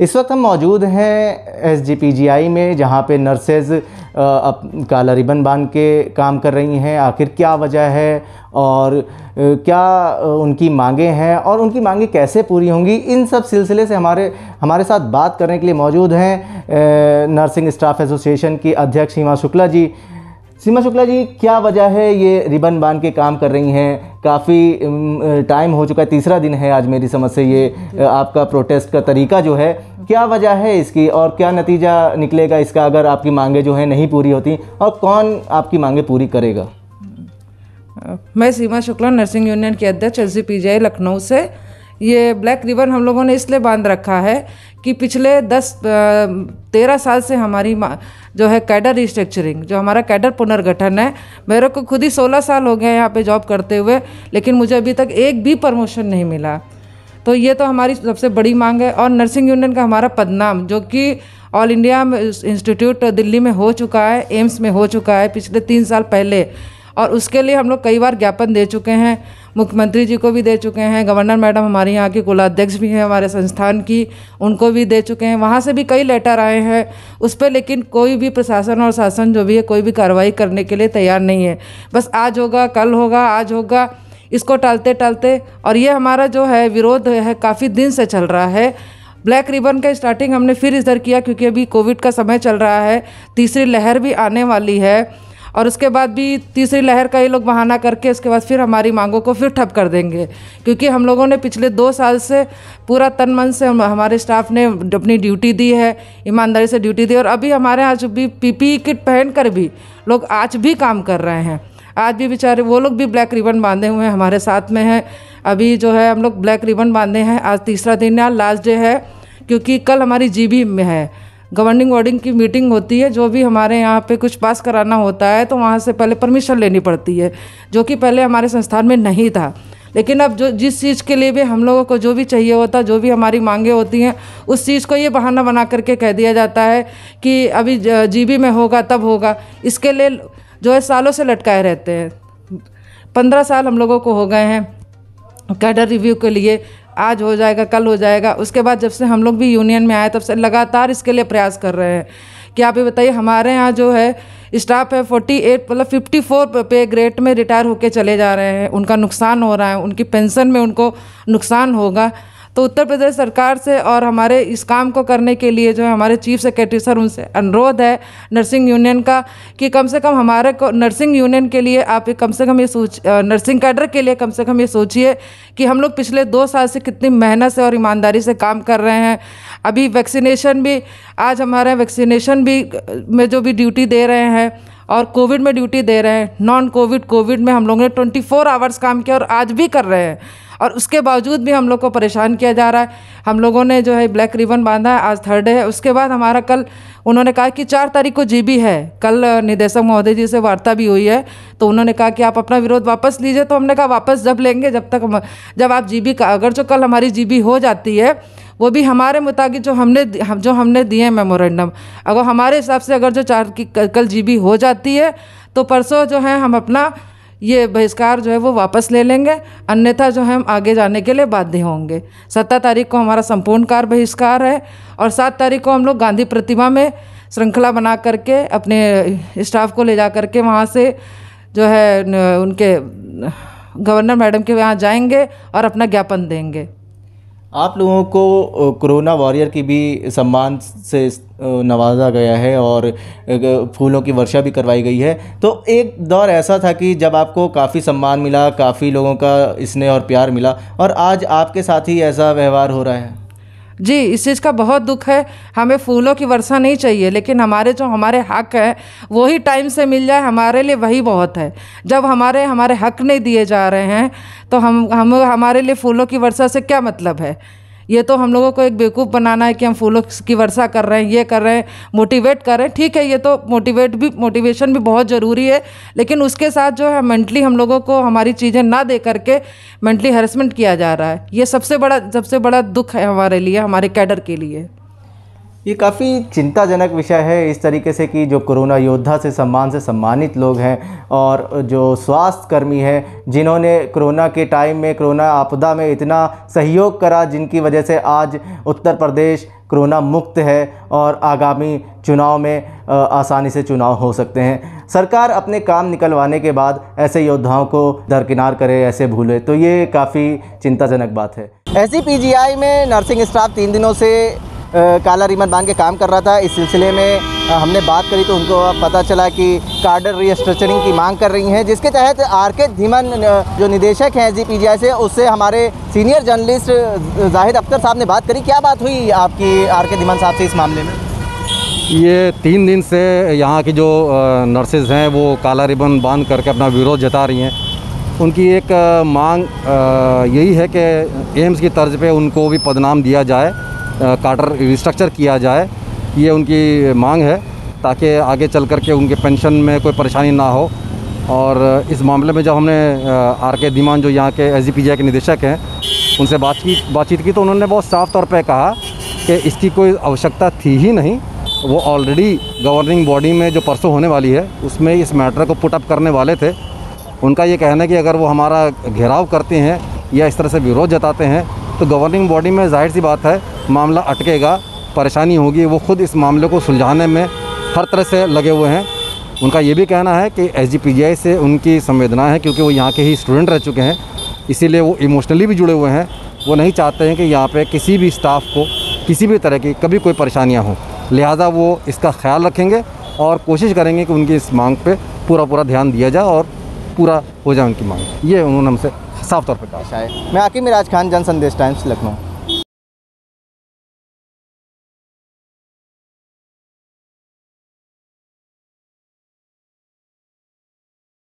इस वक्त हम मौजूद हैं एस जी में जहाँ पे नर्सेज काला रिबन बांध के काम कर रही हैं आखिर क्या वजह है और क्या उनकी मांगे हैं और उनकी मांगे कैसे पूरी होंगी इन सब सिलसिले से हमारे हमारे साथ बात करने के लिए मौजूद हैं नर्सिंग स्टाफ एसोसिएशन की अध्यक्ष सीमा शुक्ला जी सीमा शुक्ला जी क्या वजह है ये रिबन बांध के काम कर रही हैं काफ़ी टाइम हो चुका है तीसरा दिन है आज मेरी समझ से ये आपका प्रोटेस्ट का तरीका जो है क्या वजह है इसकी और क्या नतीजा निकलेगा इसका अगर आपकी मांगे जो है नहीं पूरी होती और कौन आपकी मांगे पूरी करेगा मैं सीमा शुक्ला नर्सिंग यूनियन की अध्यक्ष एस लखनऊ से ये ब्लैक रिबन हम लोगों ने इसलिए बांध रखा है कि पिछले दस तेरह साल से हमारी जो है कैडर रिस्ट्रक्चरिंग जो हमारा कैडर पुनर्गठन है मेरे को खुद ही सोलह साल हो गए हैं यहाँ पे जॉब करते हुए लेकिन मुझे अभी तक एक भी प्रमोशन नहीं मिला तो ये तो हमारी सबसे बड़ी मांग है और नर्सिंग यूनियन का हमारा पदनाम जो कि ऑल इंडिया इंस्टीट्यूट दिल्ली में हो चुका है एम्स में हो चुका है पिछले तीन साल पहले और उसके लिए हम लोग कई बार ज्ञापन दे चुके हैं मुख्यमंत्री जी को भी दे चुके हैं गवर्नर मैडम हमारे यहाँ के कुलाध्यक्ष भी हैं हमारे संस्थान की उनको भी दे चुके हैं वहाँ से भी कई लेटर आए हैं उस पर लेकिन कोई भी प्रशासन और शासन जो भी है कोई भी कार्रवाई करने के लिए तैयार नहीं है बस आज होगा कल होगा आज होगा इसको टालते टालते और ये हमारा जो है विरोध है काफ़ी दिन से चल रहा है ब्लैक रिबन का स्टार्टिंग हमने फिर इधर किया क्योंकि अभी कोविड का समय चल रहा है तीसरी लहर भी आने वाली है और उसके बाद भी तीसरी लहर का ये लोग बहाना करके उसके बाद फिर हमारी मांगों को फिर ठप कर देंगे क्योंकि हम लोगों ने पिछले दो साल से पूरा तन मन से हमारे स्टाफ ने अपनी ड्यूटी दी है ईमानदारी से ड्यूटी दी और अभी हमारे यहाँ जो भी पी किट पहन कर भी लोग आज भी काम कर रहे हैं आज भी बेचारे वो लोग भी ब्लैक रिबन बांधे हुए हैं हमारे साथ में हैं अभी जो है हम लोग ब्लैक रिबन बांधे हैं आज तीसरा दिन है लास्ट डे है क्योंकि कल हमारी जी में है गवर्निंग बॉडी की मीटिंग होती है जो भी हमारे यहाँ पे कुछ पास कराना होता है तो वहाँ से पहले परमिशन लेनी पड़ती है जो कि पहले हमारे संस्थान में नहीं था लेकिन अब जो जिस चीज़ के लिए भी हम लोगों को जो भी चाहिए होता जो भी हमारी मांगे होती हैं उस चीज़ को ये बहाना बना करके कह दिया जाता है कि अभी जीबी में होगा तब होगा इसके लिए जो है सालों से लटकाए रहते हैं पंद्रह साल हम लोगों को हो गए हैं कैडर रिव्यू के लिए आज हो जाएगा कल हो जाएगा उसके बाद जब से हम लोग भी यूनियन में आए तब से लगातार इसके लिए प्रयास कर रहे हैं कि आप ये बताइए हमारे यहाँ जो है स्टाफ है 48 मतलब 54 पे ग्रेड में रिटायर होके चले जा रहे हैं उनका नुकसान हो रहा है उनकी पेंशन में उनको नुकसान होगा तो उत्तर प्रदेश सरकार से और हमारे इस काम को करने के लिए जो है हमारे चीफ सेक्रेटरी सर उनसे अनुरोध है नर्सिंग यूनियन का कि कम से कम हमारे को नर्सिंग यूनियन के लिए आप कम से कम ये सोच नर्सिंग कैडर के लिए कम से कम ये सोचिए कि हम लोग पिछले दो साल से कितनी मेहनत से और ईमानदारी से काम कर रहे हैं अभी वैक्सीनेशन भी आज हमारे वैक्सीनेशन भी में जो भी ड्यूटी दे रहे हैं और कोविड में ड्यूटी दे रहे हैं नॉन कोविड कोविड में हम लोग ने ट्वेंटी फोर आवर्स काम किया और आज भी कर रहे हैं और उसके बावजूद भी हम लोग को परेशान किया जा रहा है हम लोगों ने जो है ब्लैक रिबन बांधा है आज थर्ड डे है उसके बाद हमारा कल उन्होंने कहा कि चार तारीख को जीबी है कल निदेशक महोदय जी से वार्ता भी हुई है तो उन्होंने कहा कि आप अपना विरोध वापस लीजिए तो हमने कहा वापस जब लेंगे जब तक हम जब आप जी का अगर जो कल हमारी जी हो जाती है वो भी हमारे मुताबिक जो हमने हम जो हमने दिए हैं मेमोरेंडम अगर हमारे हिसाब से अगर जो चार की कल जी हो जाती है तो परसों जो है हम अपना ये बहिष्कार जो है वो वापस ले लेंगे अन्यथा जो है हम आगे जाने के लिए बाध्य होंगे सत्रह तारीख को हमारा संपूर्ण कार बहिष्कार है और सात तारीख को हम लोग गांधी प्रतिमा में श्रृंखला बना करके अपने स्टाफ को ले जा करके वहाँ से जो है उनके गवर्नर मैडम के यहाँ जाएंगे और अपना ज्ञापन देंगे आप लोगों को कोरोना वॉरियर की भी सम्मान से नवाजा गया है और फूलों की वर्षा भी करवाई गई है तो एक दौर ऐसा था कि जब आपको काफ़ी सम्मान मिला काफ़ी लोगों का स्नेह और प्यार मिला और आज आपके साथ ही ऐसा व्यवहार हो रहा है जी इस चीज़ का बहुत दुख है हमें फूलों की वर्षा नहीं चाहिए लेकिन हमारे जो हमारे हक है वही टाइम से मिल जाए हमारे लिए वही बहुत है जब हमारे हमारे हक नहीं दिए जा रहे हैं तो हम हम हमारे लिए फूलों की वर्षा से क्या मतलब है ये तो हम लोगों को एक बेवकूफ़ बनाना है कि हम फूलों की वर्षा कर रहे हैं ये कर रहे हैं मोटिवेट कर रहे हैं ठीक है ये तो मोटिवेट भी मोटिवेशन भी बहुत ज़रूरी है लेकिन उसके साथ जो है मेंटली हम लोगों को हमारी चीज़ें ना दे करके मेंटली हेरसमेंट किया जा रहा है ये सबसे बड़ा सबसे बड़ा दुख है हमारे लिए हमारे कैडर के लिए ये काफ़ी चिंताजनक विषय है इस तरीके से कि जो कोरोना योद्धा से सम्मान से सम्मानित लोग हैं और जो स्वास्थ्य कर्मी हैं जिन्होंने कोरोना के टाइम में कोरोना आपदा में इतना सहयोग करा जिनकी वजह से आज उत्तर प्रदेश कोरोना मुक्त है और आगामी चुनाव में आसानी से चुनाव हो सकते हैं सरकार अपने काम निकलवाने के बाद ऐसे योद्धाओं को दरकिनार करे ऐसे भूले तो ये काफ़ी चिंताजनक बात है ऐसी पीजीआई में नर्सिंग स्टाफ तीन दिनों से काला रिमन बांध के काम कर रहा था इस सिलसिले में हमने बात करी तो उनको पता चला कि कार्डर रिस्ट्रक्चरिंग की मांग कर रही हैं जिसके तहत आर के धीमन जो निदेशक हैं जी पी से उससे हमारे सीनियर जर्नलिस्ट जाहिद अख्तर साहब ने बात करी क्या बात हुई आपकी आर के धीमन साहब से इस मामले में ये तीन दिन से यहाँ की जो नर्सेज हैं वो काला रिबन बांध करके अपना विरोध जता रही हैं उनकी एक मांग यही है कि एम्स की तर्ज पे उनको भी पदनाम दिया जाए काटर रिस्ट्रक्चर किया जाए ये उनकी मांग है ताकि आगे चल कर के उनके पेंशन में कोई परेशानी ना हो और इस मामले में जब हमने आर के दीमान जो यहाँ के एस के निदेशक हैं उनसे बातचीत बातचीत की तो उन्होंने बहुत साफ तौर पर कहा कि इसकी कोई आवश्यकता थी ही नहीं वो ऑलरेडी गवर्निंग बॉडी में जो परसों होने वाली है उसमें इस मैटर को पुटअप करने वाले थे उनका ये कहना है कि अगर वो हमारा घेराव करते हैं या इस तरह से विरोध जताते हैं तो गवर्निंग बॉडी में जाहिर सी बात है मामला अटकेगा परेशानी होगी वो खुद इस मामले को सुलझाने में हर तरह से लगे हुए हैं उनका ये भी कहना है कि एस से उनकी संवेदना है क्योंकि वो यहाँ के ही स्टूडेंट रह चुके हैं इसीलिए वो इमोशनली भी जुड़े हुए हैं वो नहीं चाहते हैं कि यहाँ पे किसी भी स्टाफ को किसी भी तरह की कभी कोई परेशानियाँ हों लिहाजा वो इसका ख्याल रखेंगे और कोशिश करेंगे कि उनकी इस मांग पे पूरा पूरा ध्यान दिया जाए और पूरा हो जाए उनकी मांग ये उन्होंने हमसे साफ तौर पर कहा अच्छा मैं आकिब मिराज खान जन संदेश टाइम्स लखनऊ